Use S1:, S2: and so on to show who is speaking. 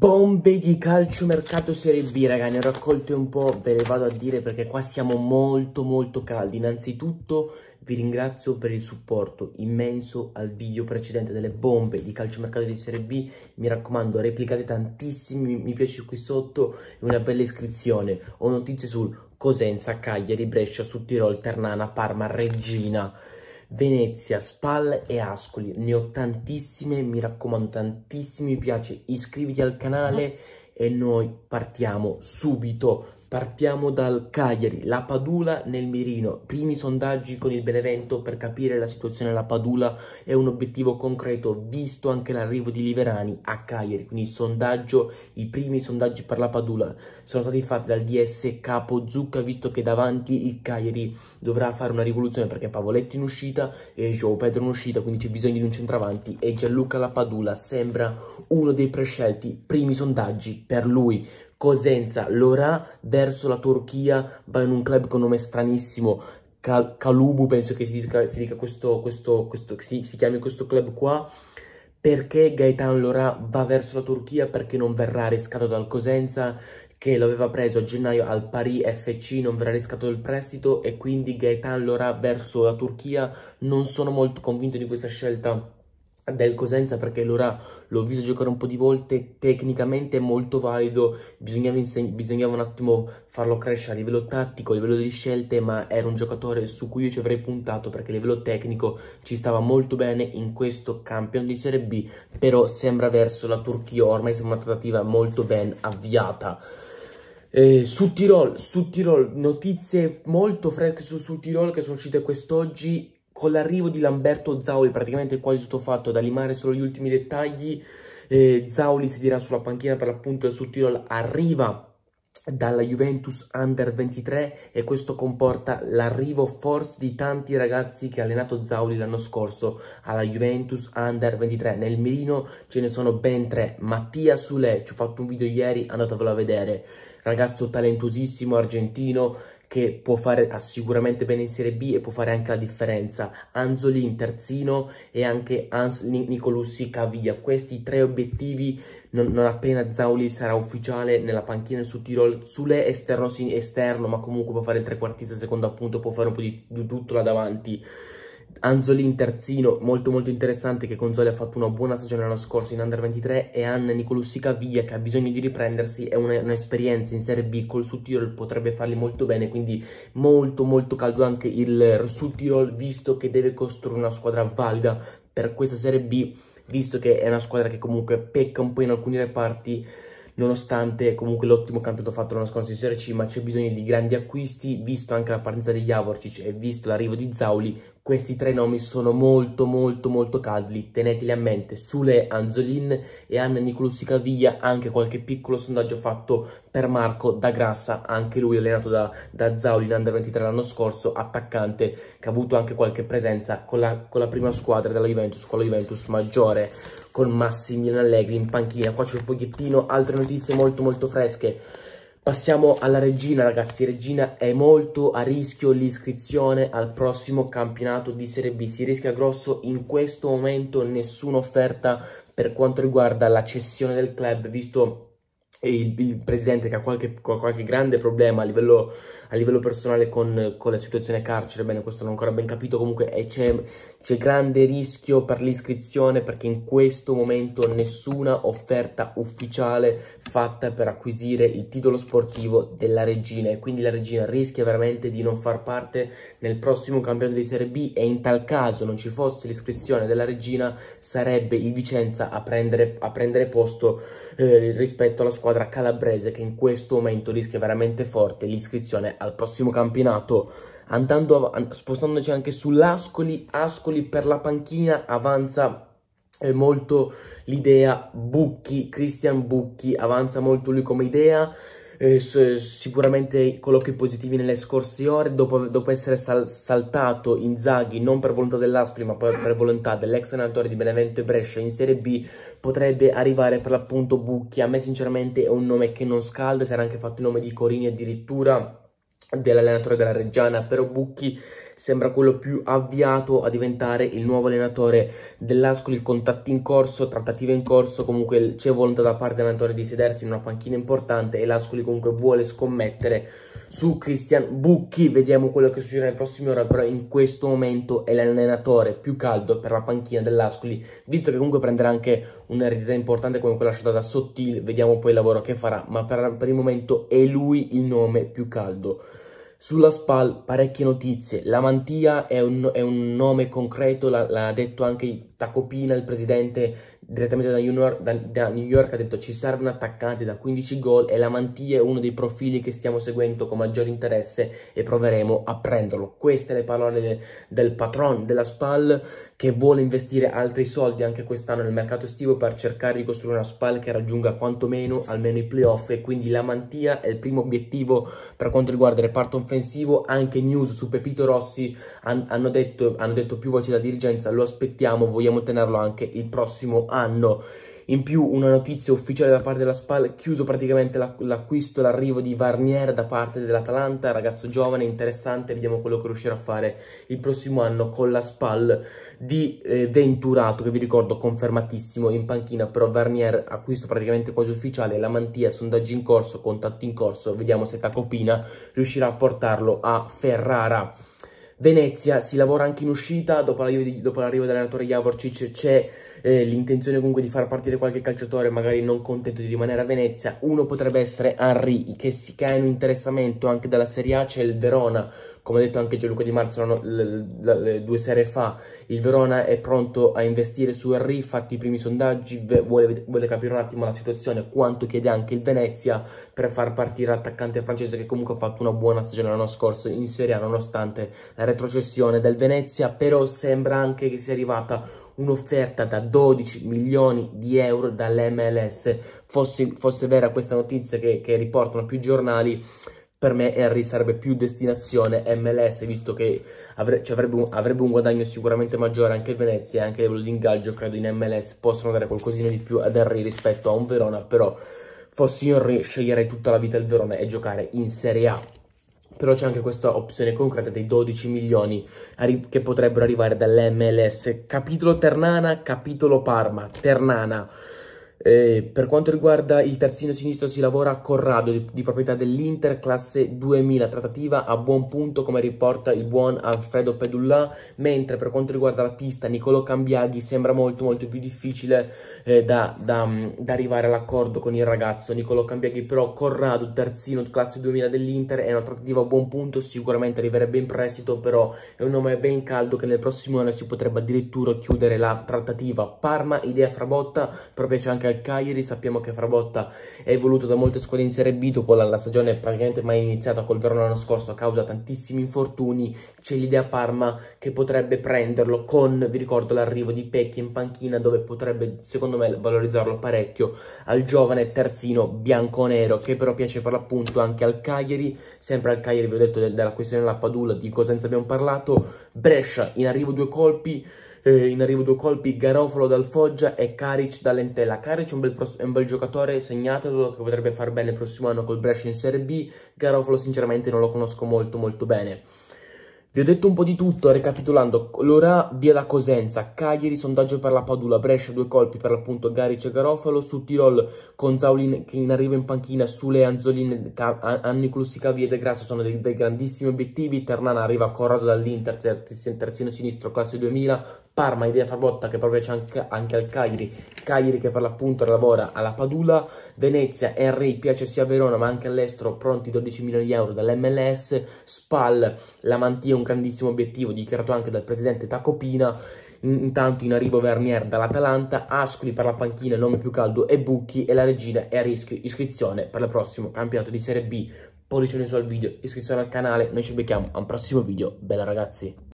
S1: bombe di calcio mercato Serie B, raga, ne ho raccolte un po', ve le vado a dire perché qua siamo molto molto caldi. Innanzitutto vi ringrazio per il supporto immenso al video precedente delle bombe di calcio mercato di Serie B. Mi raccomando, replicate tantissimi mi piace qui sotto e una bella iscrizione. Ho notizie sul Cosenza, Cagliari, Brescia, Tirol, Ternana, Parma, Regina. Venezia, Spal e Ascoli. Ne ho tantissime, mi raccomando tantissimi mi piace, iscriviti al canale e noi partiamo subito Partiamo dal Cagliari, la Padula nel mirino. Primi sondaggi con il Benevento per capire la situazione alla Padula è un obiettivo concreto visto anche l'arrivo di Liverani a Cagliari. Quindi sondaggio, i primi sondaggi per la Padula sono stati fatti dal DS Capo Zucca visto che davanti il Cagliari dovrà fare una rivoluzione perché Pavoletti in uscita e Joe Pedro in uscita, quindi c'è bisogno di un centravanti e Gianluca La Padula sembra uno dei prescelti primi sondaggi per lui. Cosenza, Lorà verso la Turchia, va in un club con nome stranissimo, Cal Calubu penso che si dica, si dica questo, questo, questo si, si chiami questo club qua, perché Gaetan Lorà va verso la Turchia, perché non verrà riscato dal Cosenza, che lo aveva preso a gennaio al Paris FC, non verrà riscato il prestito e quindi Gaetan Lorà verso la Turchia non sono molto convinto di questa scelta del Cosenza perché allora l'ho visto giocare un po' di volte, tecnicamente è molto valido, bisognava, bisognava, un attimo farlo crescere a livello tattico, a livello di scelte, ma era un giocatore su cui io ci avrei puntato perché a livello tecnico ci stava molto bene in questo campione di Serie B, però sembra verso la Turchia, ormai sembra una trattativa molto ben avviata. Eh, su Tirol, su Tirol, notizie molto fresche su, su Tirol che sono uscite quest'oggi con l'arrivo di Lamberto Zauli, praticamente quasi tutto fatto, da limare solo gli ultimi dettagli, eh, Zauli si dirà sulla panchina per l'appunto del Sud Tirol, arriva dalla Juventus Under 23 e questo comporta l'arrivo forse di tanti ragazzi che ha allenato Zauli l'anno scorso alla Juventus Under 23 nel mirino ce ne sono ben tre Mattia Sule, ci ho fatto un video ieri andatevelo a vedere ragazzo talentuosissimo argentino che può fare sicuramente bene in Serie B e può fare anche la differenza. Anzolin, terzino e anche Hans Nicolussi Caviglia. Questi tre obiettivi non, non, appena Zauli sarà ufficiale nella panchina su Tirol. Sule esterno, esterno ma comunque può fare il trequartista, secondo appunto, può fare un po' di, di tutto là davanti. Anzolin terzino, molto molto interessante che Gonzoli ha fatto una buona stagione l'anno scorso in Under 23 e Anna Nicolussica via che ha bisogno di riprendersi, è un'esperienza in Serie B col Sud Tirol potrebbe fargli molto bene, quindi molto molto caldo anche il Sud Tirol visto che deve costruire una squadra valida per questa Serie B, visto che è una squadra che comunque pecca un po' in alcuni reparti nonostante comunque l'ottimo campionato fatto l'anno scorso in Serie C, ma c'è bisogno di grandi acquisti, visto anche la partenza di Javorcic e visto l'arrivo di Zauli, questi tre nomi sono molto molto molto caldi, teneteli a mente. Sule Anzolin e Anna Nicolussi Caviglia, anche qualche piccolo sondaggio fatto per Marco da Grassa, anche lui allenato da, da Zauli in Under 23 l'anno scorso, attaccante che ha avuto anche qualche presenza con la, con la prima squadra della Juventus, con la Juventus maggiore, con Massimiliano Allegri in panchina. Qua c'è il fogliettino, altre notizie molto molto fresche. Passiamo alla regina ragazzi, regina è molto a rischio l'iscrizione al prossimo campionato di Serie B, si rischia grosso in questo momento nessuna offerta per quanto riguarda la cessione del club visto il, il, presidente che ha qualche, qualche grande problema a livello, a livello personale con, con, la situazione carcere, bene questo non ho ancora ben capito, comunque eh, c'è c'è grande rischio per l'iscrizione perché in questo momento nessuna offerta ufficiale fatta per acquisire il titolo sportivo della regina e quindi la regina rischia veramente di non far parte nel prossimo campionato di Serie B e in tal caso non ci fosse l'iscrizione della regina sarebbe il Vicenza a prendere, a prendere posto eh, rispetto alla squadra calabrese che in questo momento rischia veramente forte l'iscrizione al prossimo campionato andando av- spostandoci anche sull'Ascoli, Ascoli per la panchina avanza eh, molto l'idea Bucchi, Christian Bucchi, avanza molto lui come idea, eh, sicuramente colloqui positivi nelle scorse ore dopo, dopo essere sal saltato Zaghi, non per volontà dell'Ascoli ma per, per volontà dell'ex allenatore di Benevento e Brescia in Serie B potrebbe arrivare per l'appunto Bucchi a me sinceramente è un nome che non scalda si era anche fatto il nome di Corini addirittura dell'allenatore della Reggiana, però Bucchi sembra quello più avviato a diventare il nuovo allenatore dell'Ascoli, contatti in corso, trattative in corso, comunque c'è volontà da parte dell'allenatore di sedersi in una panchina importante e l'Ascoli comunque vuole scommettere su Cristian Bucchi, vediamo quello che succederà nel prossimo ore, però in questo momento è l'allenatore più caldo per la panchina dell'Ascoli, visto che comunque prenderà anche un'eredità importante come quella lasciata da Sottil, vediamo poi il lavoro che farà, ma per, per il momento è lui il nome più caldo. Sulla SPAL parecchie notizie, la Mantia è un, è un nome concreto, l'ha detto anche Tacopina, il presidente direttamente da New, York, da, da New York, ha detto ci serve un attaccante da 15 gol e la Mantia è uno dei profili che stiamo seguendo con maggior interesse e proveremo a prenderlo. Queste le parole de, del patron della SPAL che vuole investire altri soldi anche quest'anno nel mercato estivo per cercare di costruire una spalla che raggiunga quantomeno almeno i playoff e quindi la mantia è il primo obiettivo per quanto riguarda il reparto offensivo anche news su Pepito Rossi han hanno, detto, hanno detto più voci della dirigenza lo aspettiamo vogliamo tenerlo anche il prossimo anno in più una notizia ufficiale da parte della SPAL, chiuso praticamente l'acquisto, l'arrivo di Varnier da parte dell'Atalanta, ragazzo giovane, interessante, vediamo quello che riuscirà a fare il prossimo anno con la SPAL di eh, Venturato, che vi ricordo confermatissimo in panchina, però Varnier acquisto praticamente quasi ufficiale, la mantia, sondaggi in corso, contatti in corso, vediamo se Tacopina riuscirà a portarlo a Ferrara. Venezia si lavora anche in uscita, dopo l'arrivo dell'allenatore Javorcic c'è eh, l'intenzione comunque di far partire qualche calciatore magari non contento di rimanere a Venezia, uno potrebbe essere Henry che, si, crea ha un interessamento anche dalla Serie A, c'è il Verona come ha detto anche Gianluca Di Marzo le, le, le due sere fa, il Verona è pronto a investire su Henry, fatti i primi sondaggi, vuole, vuole, capire un attimo la situazione, quanto chiede anche il Venezia per far partire l'attaccante francese che comunque ha fatto una buona stagione l'anno scorso in Serie A nonostante la retrocessione del Venezia, però sembra anche che sia arrivata un'offerta da 12 milioni di euro dall'MLS. Fosse, fosse vera questa notizia che, che riportano più giornali, per me Henry sarebbe più destinazione MLS, visto che avre cioè avrebbe, un, avrebbe, un, guadagno sicuramente maggiore anche il Venezia, e anche l'ingaggio credo in MLS possono dare qualcosina di più ad Henry rispetto a un Verona, però fossi Henry sceglierei tutta la vita il Verona e giocare in Serie A. Però c'è anche questa opzione concreta dei 12 milioni che potrebbero arrivare dall'MLS. Capitolo Ternana, capitolo Parma. Ternana eh, per quanto riguarda il terzino sinistro si lavora a Corrado di, di, proprietà dell'Inter classe 2000 trattativa a buon punto come riporta il buon Alfredo Pedulla mentre per quanto riguarda la pista Nicolo Cambiaghi sembra molto molto più difficile eh, da, da, mm, da, arrivare all'accordo con il ragazzo Nicolo Cambiaghi però Corrado terzino classe 2000 dell'Inter è una trattativa a buon punto sicuramente arriverebbe in prestito però è un nome ben caldo che nel prossimo anno si potrebbe addirittura chiudere la trattativa Parma idea frabotta proprio c'è anche al Cagliari, sappiamo che Frabotta è voluto da molte squadre in Serie B, dopo la, la stagione praticamente mai iniziata col Verona l'anno scorso a causa tantissimi infortuni, c'è l'idea Parma che potrebbe prenderlo con, vi ricordo, l'arrivo di Pecchi in panchina dove potrebbe, secondo me, valorizzarlo parecchio al giovane terzino bianco-nero che però piace per l'appunto anche al Cagliari, sempre al Cagliari vi ho detto della questione della Padula, di Cosenza abbiamo parlato, Brescia in arrivo due colpi, eh, in arrivo due colpi, Garofalo dal Foggia e Karic dall'Entella. Karic è un bel, è un bel giocatore, segnatelo, che potrebbe far bene il prossimo anno col Brescia in Serie B. Garofalo sinceramente non lo conosco molto molto bene. Vi ho detto un po' di tutto, ricapitolando, l'ora via da Cosenza, Cagliari, sondaggio per la Padula, Brescia, due colpi per l'appunto Garic e Garofalo, su Tirol con Zaulin che in arrivo in panchina, Sule, Anzolin, Anniculus, Cavi e De Grassa sono dei, dei, grandissimi obiettivi, Ternana arriva a Corrado dall'Inter, terzino sinistro, classe 2000, Parma, idea Farbotta che proprio anche, anche al Cagliari, Cagliari che per l'appunto lavora alla Padula, Venezia, Henry piace sia a Verona ma anche all'estero, pronti 12 milioni di euro dall'MLS, Spal, la mantia un grandissimo obiettivo dichiarato anche dal presidente Tacopina, intanto in arrivo Vernier dall'Atalanta, Ascoli per la panchina, il nome più caldo è Bucchi e la regina è a rischio iscrizione per il prossimo campionato di Serie B. Pollicione su al video, iscrizione al canale, noi ci becchiamo a un prossimo video, bella ragazzi!